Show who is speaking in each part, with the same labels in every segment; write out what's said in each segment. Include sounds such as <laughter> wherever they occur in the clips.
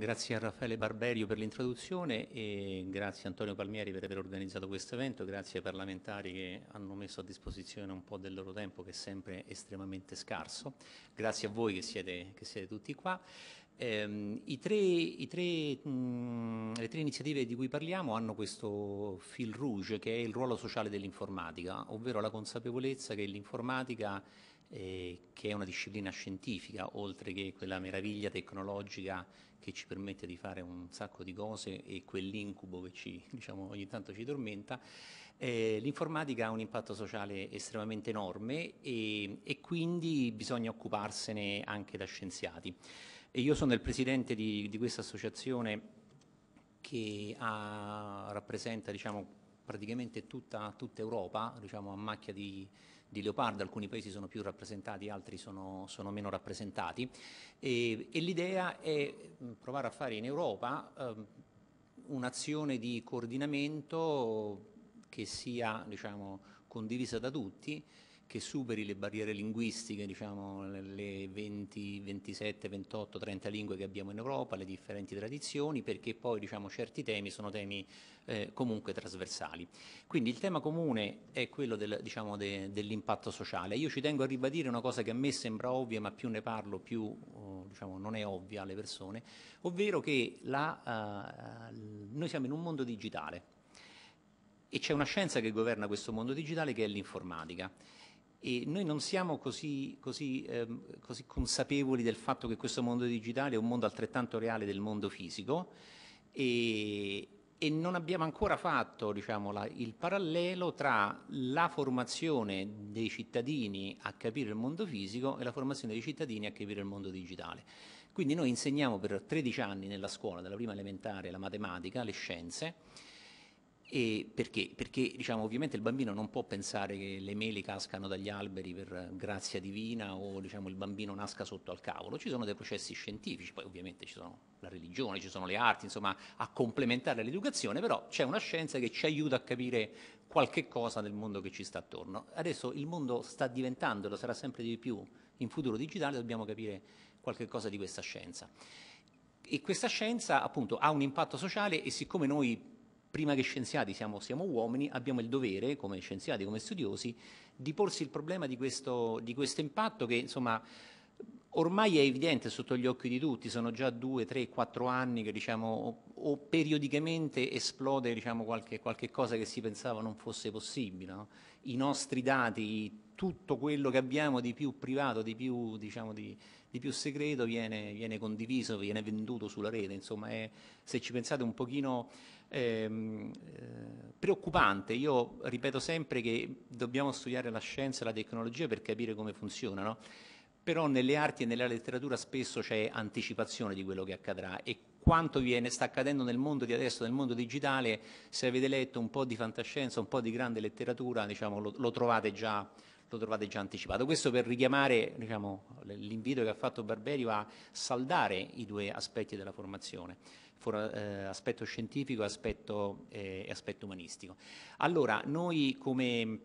Speaker 1: Grazie a Raffaele Barberio per l'introduzione e grazie a Antonio Palmieri per aver organizzato questo evento, grazie ai parlamentari che hanno messo a disposizione un po' del loro tempo che è sempre estremamente scarso, grazie a voi che siete, che siete tutti qua. Ehm, i tre, i tre, mh, mm, le tre iniziative di cui parliamo hanno questo fil rouge che è il ruolo sociale dell'informatica, ovvero la consapevolezza che l'informatica eh, che è una disciplina scientifica, oltre che quella meraviglia tecnologica che ci permette di fare un sacco di cose e quell'incubo che ci, <laughs> diciamo, ogni tanto ci tormenta, eh, l'informatica ha un impatto sociale estremamente enorme e, e quindi bisogna occuparsene anche da scienziati. E io sono il presidente di, di questa associazione che ha, rappresenta diciamo, praticamente tutta, tutta Europa, diciamo, a macchia di, di leopardo, alcuni paesi sono più rappresentati, altri sono, sono meno rappresentati e, e l'idea è provare a fare in Europa eh, un'azione di coordinamento che sia diciamo, condivisa da tutti che superi le barriere linguistiche, diciamo le 20, 27, 28, 30 lingue che abbiamo in Europa, le differenti tradizioni, perché poi diciamo, certi temi sono temi eh, comunque trasversali. Quindi il tema comune è quello del, diciamo, de, dell'impatto sociale. Io ci tengo a ribadire una cosa che a me sembra ovvia, ma più ne parlo più oh, diciamo, non è ovvia alle persone, ovvero che la, uh, noi siamo in un mondo digitale. E c'è una scienza che governa questo mondo digitale che è l'informatica e noi non siamo così, così, ehm, così, consapevoli del fatto che questo mondo digitale è un mondo altrettanto reale del mondo fisico e, e non abbiamo ancora fatto diciamo, la, il parallelo tra la formazione dei cittadini a capire il mondo fisico e la formazione dei cittadini a capire il mondo digitale. Quindi noi insegniamo per 13 anni nella scuola, dalla prima elementare, la matematica, le scienze, perché? Perché diciamo, ovviamente il bambino non può pensare che le mele cascano dagli alberi per grazia divina o diciamo, il bambino nasca sotto al cavolo, ci sono dei processi scientifici, poi ovviamente ci sono la religione, ci sono le arti, insomma a complementare l'educazione, però c'è una scienza che ci aiuta a capire qualche cosa del mondo che ci sta attorno. Adesso il mondo sta diventando, lo sarà sempre di più in futuro digitale, dobbiamo capire qualche cosa di questa scienza. E questa scienza appunto ha un impatto sociale e siccome noi prima che scienziati siamo, siamo, uomini, abbiamo il dovere, come scienziati, come studiosi, di porsi il problema di questo, di questo impatto che insomma, ormai è evidente sotto gli occhi di tutti, sono già due, tre, quattro anni che diciamo, o, o, periodicamente esplode diciamo, qualche, qualche, cosa che si pensava non fosse possibile. No? I nostri dati, tutto quello che abbiamo di più privato, di più, diciamo, di, di più segreto viene, viene, condiviso, viene venduto sulla rete, insomma è, se ci pensate un pochino ehm, eh, preoccupante. Io ripeto sempre che dobbiamo studiare la scienza e la tecnologia per capire come funzionano, però nelle arti e nella letteratura spesso c'è anticipazione di quello che accadrà e quanto viene, sta accadendo nel mondo di adesso, nel mondo digitale, se avete letto un po' di fantascienza, un po' di grande letteratura, diciamo, lo, lo, trovate già, lo, trovate già, anticipato. Questo per richiamare diciamo, l'invito che ha fatto Barberio a saldare i due aspetti della formazione for, eh, aspetto scientifico e aspetto, eh, aspetto umanistico. Allora, noi come eh,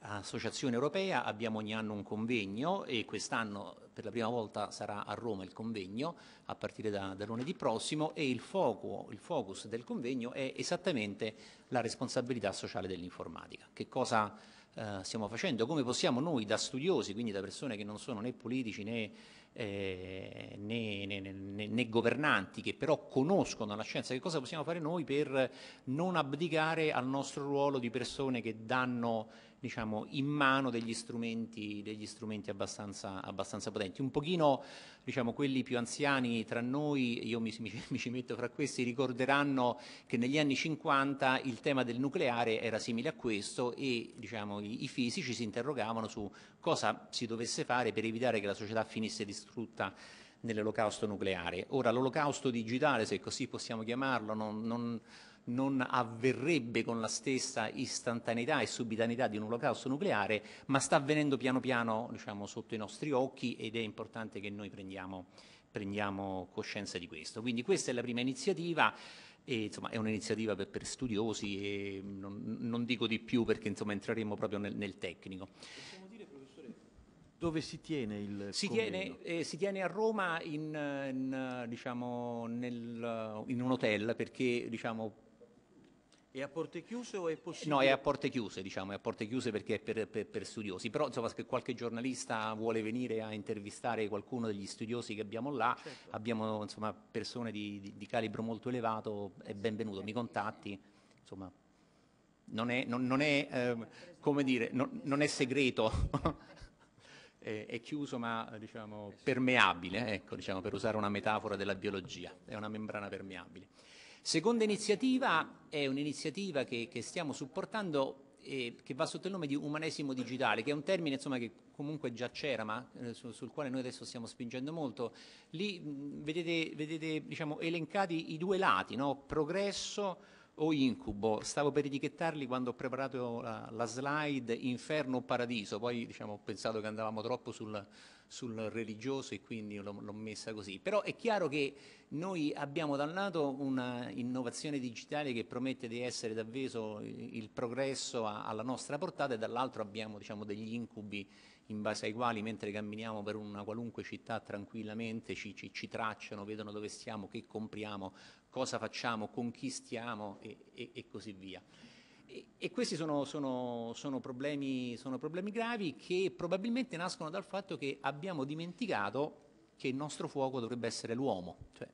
Speaker 1: Associazione Europea abbiamo ogni anno un convegno e quest'anno per la prima volta sarà a Roma il convegno a partire da, da lunedì prossimo e il, foco, il, focus del convegno è esattamente la responsabilità sociale dell'informatica. Che cosa eh, stiamo facendo? Come possiamo noi da studiosi, quindi da persone che non sono né politici né eh, né, né, né, né, governanti che però conoscono la scienza, che cosa possiamo fare noi per non abdicare al nostro ruolo di persone che danno diciamo, in mano degli strumenti, degli strumenti abbastanza, abbastanza, potenti. Un pochino diciamo, quelli più anziani tra noi, io mi, mi, mi, ci metto fra questi, ricorderanno che negli anni 50 il tema del nucleare era simile a questo e diciamo, i, i, fisici si interrogavano su cosa si dovesse fare per evitare che la società finisse distrutta nell'olocausto nucleare. Ora l'olocausto digitale, se così possiamo chiamarlo, non, non non avverrebbe con la stessa istantaneità e subitanità di un olocausto nucleare, ma sta avvenendo piano piano diciamo, sotto i nostri occhi ed è importante che noi prendiamo, prendiamo coscienza di questo. Quindi questa è la prima iniziativa. E, insomma, è un'iniziativa per, per, studiosi e non, non, dico di più perché insomma, entreremo proprio nel, nel tecnico. Dove si tiene il si tiene, eh, si tiene, a Roma in, in, diciamo,
Speaker 2: nel,
Speaker 1: in un hotel perché diciamo,
Speaker 2: è a porte chiuse o è possibile? No, è a
Speaker 1: porte chiuse, diciamo, è a porte chiuse perché è per, per, per, studiosi, però insomma se qualche giornalista vuole venire a intervistare qualcuno degli studiosi che abbiamo là, certo. abbiamo insomma, persone di, di, di, calibro molto elevato, è benvenuto, mi contatti, insomma, non è, non, non è eh, come dire, non, non è segreto. <laughs> è, è chiuso ma diciamo, permeabile, ecco, diciamo, per usare una metafora della biologia, è una membrana permeabile. Seconda iniziativa è un'iniziativa che, che stiamo supportando eh, che va sotto il nome di umanesimo digitale, che è un termine insomma, che comunque già c'era, ma eh, sul, quale noi adesso stiamo spingendo molto. Lì mh, vedete, vedete diciamo, elencati i due lati, no? progresso o incubo, stavo per etichettarli quando ho preparato la, la slide inferno o paradiso, poi diciamo, ho pensato che andavamo troppo sul, sul religioso e quindi l'ho, messa così, però è chiaro che noi abbiamo da un lato un'innovazione digitale che promette di essere davvero il progresso a, alla nostra portata e dall'altro abbiamo diciamo, degli incubi in base ai quali mentre camminiamo per una qualunque città tranquillamente ci, ci, ci, tracciano, vedono dove stiamo, che compriamo, cosa facciamo, con chi stiamo e, e, e così via. E, e questi sono, sono, sono, problemi, sono problemi gravi che probabilmente nascono dal fatto che abbiamo dimenticato che il nostro fuoco dovrebbe essere l'uomo. Cioè,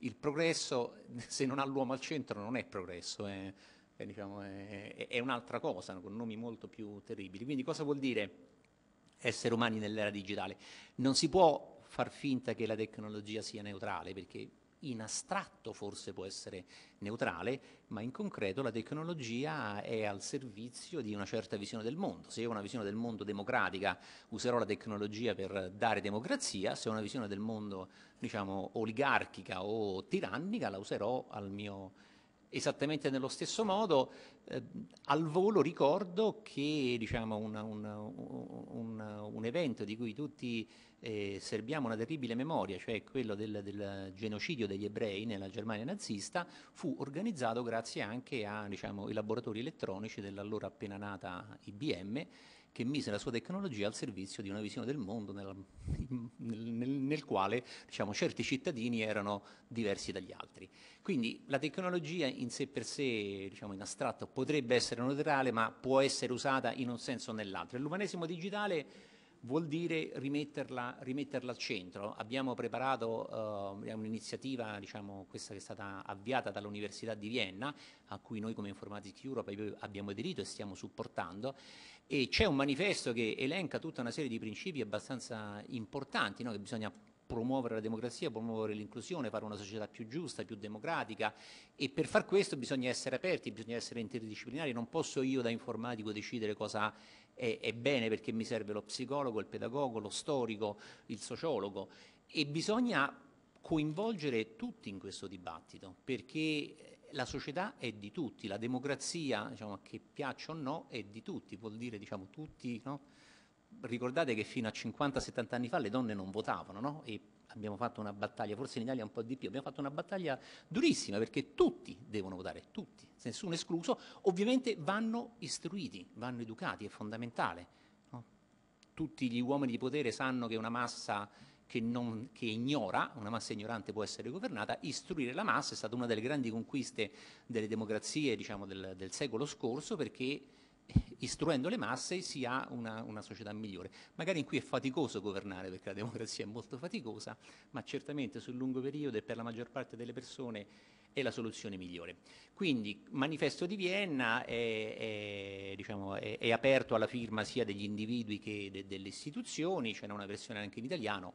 Speaker 1: il progresso, <laughs> se non ha l'uomo al centro, non è progresso, eh. Eh, diciamo, è, è, diciamo, è, è un'altra cosa, con nomi molto più terribili. Quindi cosa vuol dire essere umani nell'era digitale? Non si può far finta che la tecnologia sia neutrale, perché in astratto forse può essere neutrale, ma in concreto la tecnologia è al servizio di una certa visione del mondo. Se io ho una visione del mondo democratica userò la tecnologia per dare democrazia, se ho una visione del mondo diciamo oligarchica o tirannica la userò al mio, esattamente nello stesso modo eh, al volo ricordo che diciamo, una, una, una, un, evento di cui tutti eh, serbiamo una terribile memoria, cioè quello del, del, genocidio degli ebrei nella Germania nazista, fu organizzato grazie anche ai diciamo, laboratori elettronici dell'allora appena nata IBM che mise la sua tecnologia al servizio di una visione del mondo nella, nel, nel, nel, quale diciamo, certi cittadini erano diversi dagli altri. Quindi la tecnologia in sé per sé, diciamo, in astratto, potrebbe essere neutrale ma può essere usata in un senso o nell'altro. L'umanesimo digitale vuol dire rimetterla, rimetterla, al centro. Abbiamo preparato eh, un'iniziativa, diciamo, questa che è stata avviata dall'Università di Vienna, a cui noi come Informatics Europe abbiamo aderito e stiamo supportando, e c'è un manifesto che elenca tutta una serie di principi abbastanza importanti no, che bisogna promuovere la democrazia, promuovere l'inclusione, fare una società più giusta, più democratica e per far questo bisogna essere aperti, bisogna essere interdisciplinari, non posso io da informatico decidere cosa è, è bene perché mi serve lo psicologo, il pedagogo, lo storico, il sociologo e bisogna coinvolgere tutti in questo dibattito perché la società è di tutti, la democrazia, diciamo, che piaccia o no, è di tutti, vuol dire diciamo, tutti, no? ricordate che fino a 50-70 anni fa le donne non votavano, no? E abbiamo fatto una battaglia, forse in Italia un po' di più, abbiamo fatto una battaglia durissima perché tutti devono votare, tutti, nessuno escluso, ovviamente vanno istruiti, vanno educati, è fondamentale. No? Tutti gli uomini di potere sanno che una massa che, non, che, ignora, una massa ignorante può essere governata, istruire la massa è stata una delle grandi conquiste delle democrazie diciamo, del, del secolo scorso perché istruendo le masse si ha una, una, società migliore. Magari in cui è faticoso governare perché la democrazia è molto faticosa, ma certamente sul lungo periodo e per la maggior parte delle persone è la soluzione migliore. Quindi manifesto di Vienna è, è, diciamo, è, è aperto alla firma sia degli individui che de, delle istituzioni, c'è una versione anche in italiano,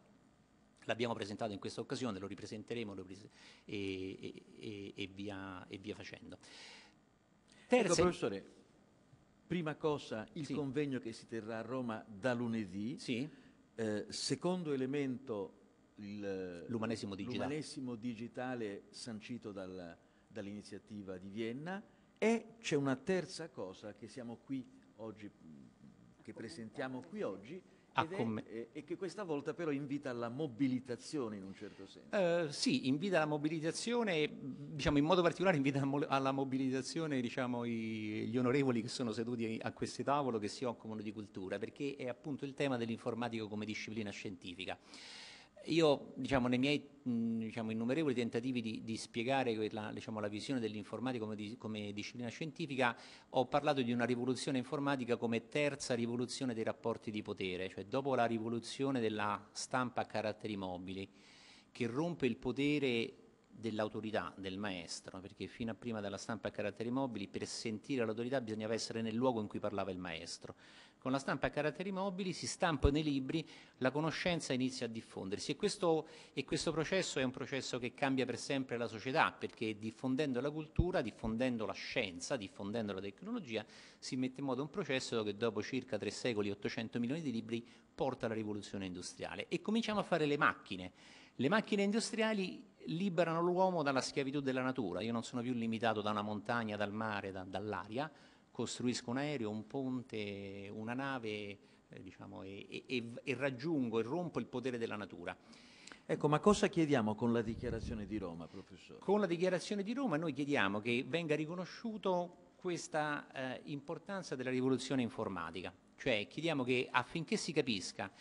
Speaker 1: l'abbiamo presentato in questa occasione, lo ripresenteremo lo pres- e, e, e, via, e via facendo.
Speaker 2: Terzo ecco, professore, Prima cosa, il sì. convegno che si terrà a Roma da lunedì. Sì. Eh, secondo elemento, il, l'umanesimo, digitale. l'umanesimo, digitale. sancito dal, dall'iniziativa di Vienna. E c'è una terza cosa che siamo qui oggi, che presentiamo qui oggi, a commettere. E che questa volta però invita alla mobilitazione in un certo senso. Eh,
Speaker 1: sì, invita alla mobilitazione, diciamo in modo particolare invita alla mobilitazione diciamo, i, gli onorevoli che sono seduti a questo tavolo che si occupano di cultura, perché è appunto il tema dell'informatico come disciplina scientifica. Io, diciamo, nei miei diciamo, innumerevoli tentativi di, di spiegare quella, diciamo, la visione dell'informatica come, di, come, disciplina scientifica, ho parlato di una rivoluzione informatica come terza rivoluzione dei rapporti di potere, cioè dopo la rivoluzione della stampa a caratteri mobili, che rompe il potere dell'autorità, del maestro, perché fino a prima della stampa a caratteri mobili per sentire l'autorità bisognava essere nel luogo in cui parlava il maestro con la stampa a caratteri mobili si stampano i libri, la conoscenza inizia a diffondersi e questo, e questo, processo è un processo che cambia per sempre la società perché diffondendo la cultura, diffondendo la scienza, diffondendo la tecnologia si mette in moto un processo che dopo circa tre secoli, 800 milioni di libri porta alla rivoluzione industriale e cominciamo a fare le macchine. Le macchine industriali liberano l'uomo dalla schiavitù della natura, io non sono più limitato da una montagna, dal mare, da, dall'aria, costruisco un aereo, un ponte, una nave eh, diciamo, e, e, e, raggiungo e rompo il potere della natura.
Speaker 2: Ecco, ma cosa chiediamo con la
Speaker 1: dichiarazione di Roma, professore? Con la dichiarazione di Roma noi chiediamo che venga riconosciuto questa eh, importanza della rivoluzione informatica, cioè chiediamo che affinché si capisca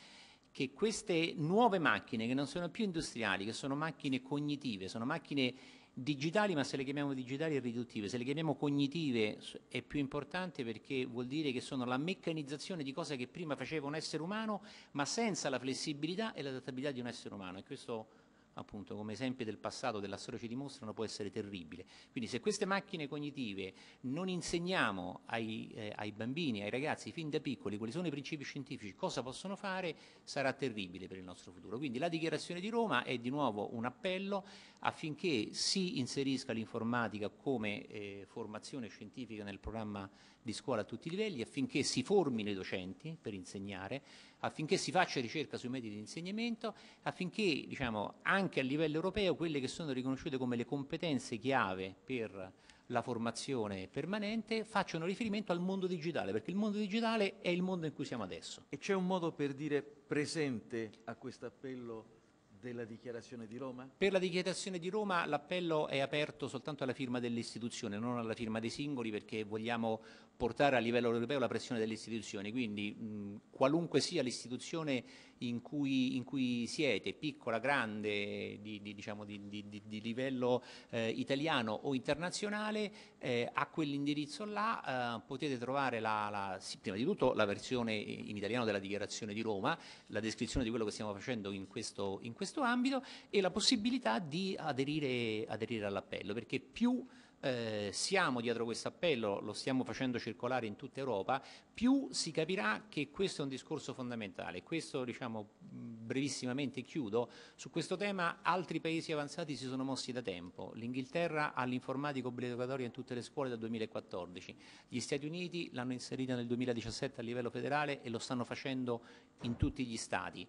Speaker 1: che queste nuove macchine che non sono più industriali, che sono macchine cognitive, sono macchine digitali, ma se le chiamiamo digitali è riduttive, se le chiamiamo cognitive è più importante perché vuol dire che sono la meccanizzazione di cose che prima faceva un essere umano, ma senza la flessibilità e l'adattabilità di un essere umano. E questo appunto come esempi del passato, della storia ci dimostrano, può essere terribile. Quindi se queste macchine cognitive non insegniamo ai, eh, ai, bambini, ai ragazzi fin da piccoli quali sono i principi scientifici, cosa possono fare, sarà terribile per il nostro futuro. Quindi la dichiarazione di Roma è di nuovo un appello affinché si inserisca l'informatica come eh, formazione scientifica nel programma di scuola a tutti i livelli affinché si formino i docenti per insegnare, affinché si faccia ricerca sui metodi di insegnamento, affinché diciamo, anche a livello europeo quelle che sono riconosciute come le competenze chiave per la formazione permanente facciano riferimento al mondo digitale, perché il mondo digitale è il mondo in cui siamo adesso. E
Speaker 2: c'è un modo per dire presente a questo appello? della dichiarazione di Roma?
Speaker 1: Per la dichiarazione di Roma l'appello è aperto soltanto alla firma dell'istituzione, non alla firma dei singoli perché vogliamo portare a livello europeo la pressione delle istituzioni, quindi mh, qualunque sia l'istituzione in, in cui, siete, piccola, grande, di, di, diciamo di, di livello eh, italiano o internazionale, eh, a quell'indirizzo là eh, potete trovare la, la, prima di tutto la versione in italiano della dichiarazione di Roma, la descrizione di quello che stiamo facendo in questo, in questo questo ambito e la possibilità di aderire, aderire all'appello, perché più eh, siamo dietro questo appello, lo stiamo facendo circolare in tutta Europa, più si capirà che questo è un discorso fondamentale. Questo, diciamo, brevissimamente chiudo, su questo tema altri paesi avanzati si sono mossi da tempo. L'Inghilterra ha l'informatica obbligatoria in tutte le scuole dal 2014, gli Stati Uniti l'hanno inserita nel 2017 a livello federale e lo stanno facendo in tutti gli Stati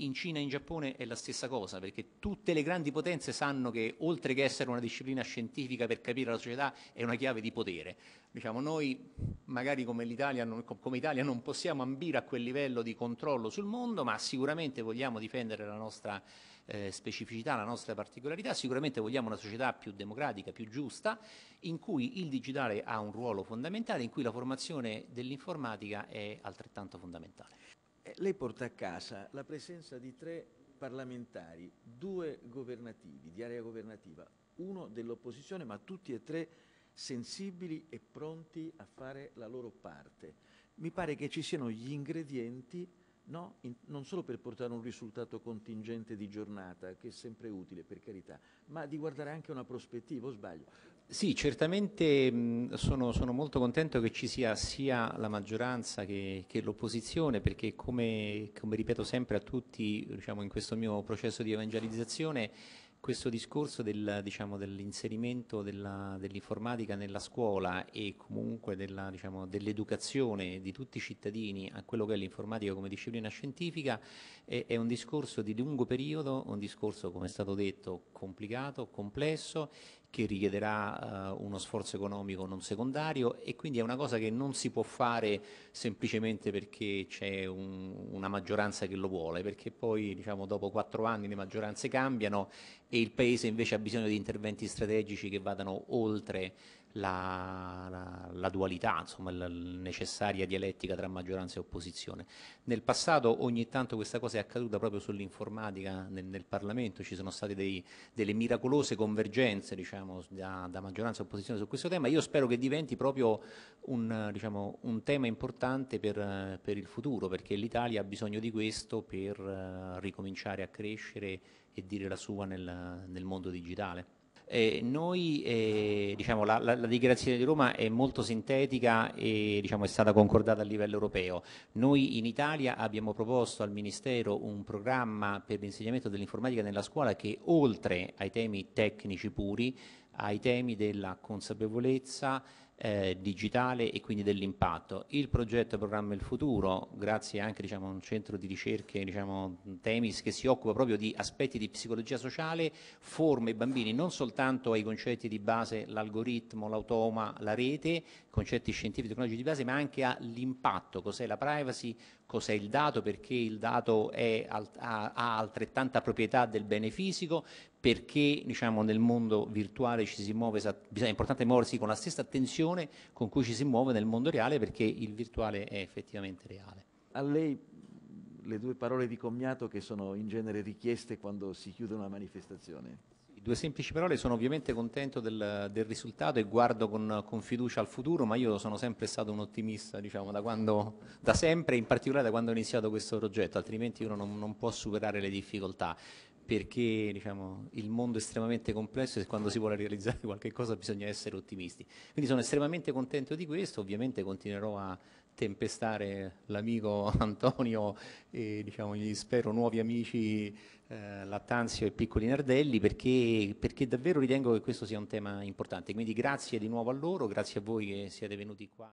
Speaker 1: in Cina e in Giappone è la stessa cosa, perché tutte le grandi potenze sanno che oltre che essere una disciplina scientifica per capire la società è una chiave di potere. Diciamo, noi magari come, Italia non, come Italia non possiamo ambire a quel livello di controllo sul mondo, ma sicuramente vogliamo difendere la nostra eh, specificità, la nostra particolarità, sicuramente vogliamo una società più democratica, più giusta, in cui il digitale ha un ruolo fondamentale, in cui la formazione dell'informatica è altrettanto
Speaker 2: fondamentale. Eh, lei porta a casa la presenza di tre parlamentari, due governativi, di area governativa, uno dell'opposizione, ma tutti e tre sensibili e pronti a fare la loro parte. Mi pare che ci siano gli ingredienti no? In, non solo per portare un risultato contingente di giornata, che è sempre utile per carità, ma di guardare anche una prospettiva, o sbaglio?
Speaker 1: Sì, certamente mh, sono, sono, molto contento che ci sia sia la maggioranza che, che l'opposizione perché come, come, ripeto sempre a tutti diciamo, in questo mio processo di evangelizzazione questo discorso del, diciamo, dell'inserimento dell'informatica dell nella scuola e comunque diciamo, dell'educazione diciamo, dell di tutti i cittadini a quello che è l'informatica come disciplina scientifica è, è, un discorso di lungo periodo, un discorso come è stato detto complicato, complesso che richiederà uh, uno sforzo economico non secondario e quindi è una cosa che non si può fare semplicemente perché c'è un, una maggioranza che lo vuole, perché poi diciamo, dopo quattro anni le maggioranze cambiano e il Paese invece ha bisogno di interventi strategici che vadano oltre la, la, la dualità, insomma, la, necessaria dialettica tra maggioranza e opposizione. Nel passato ogni tanto questa cosa è accaduta proprio sull'informatica nel, nel, Parlamento, ci sono state dei, delle miracolose convergenze diciamo, da, da, maggioranza e opposizione su questo tema, io spero che diventi proprio un, diciamo, un tema importante per, per, il futuro, perché l'Italia ha bisogno di questo per uh, ricominciare a crescere e dire la sua nel, nel mondo digitale. Eh, noi, eh, diciamo, la, la, la, dichiarazione di Roma è molto sintetica e diciamo, è stata concordata a livello europeo. Noi in Italia abbiamo proposto al Ministero un programma per l'insegnamento dell'informatica nella scuola che oltre ai temi tecnici puri, ai temi della consapevolezza, eh, digitale e quindi dell'impatto. Il progetto Programma il Futuro, grazie anche diciamo, a un centro di ricerche, diciamo, Temis, che si occupa proprio di aspetti di psicologia sociale, forma i bambini non soltanto ai concetti di base, l'algoritmo, l'automa, la rete, concetti scientifici e tecnologici di base, ma anche all'impatto, cos'è la privacy, cos'è il dato, perché il dato è, ha, ha altrettanta proprietà del bene fisico, perché diciamo, nel mondo virtuale ci si muove, è importante muoversi con la stessa attenzione con cui ci si muove nel mondo reale perché il virtuale è effettivamente reale.
Speaker 2: A lei le due parole di commiato che sono in genere richieste quando si chiude una manifestazione? due semplici parole, sono ovviamente contento del, del risultato e guardo
Speaker 1: con, con, fiducia al futuro, ma io sono sempre stato un ottimista, diciamo, da, quando, da sempre, in particolare da quando ho iniziato questo progetto, altrimenti uno non, non può superare le difficoltà perché diciamo, il mondo è estremamente complesso e quando si vuole realizzare qualche cosa bisogna essere ottimisti. Quindi sono estremamente contento di questo, ovviamente continuerò a tempestare l'amico <laughs> Antonio e diciamo, gli spero nuovi amici eh, Lattanzio e Piccoli Nardelli perché, perché davvero ritengo che questo sia un tema importante. Quindi grazie di nuovo a loro, grazie a voi che siete venuti qua.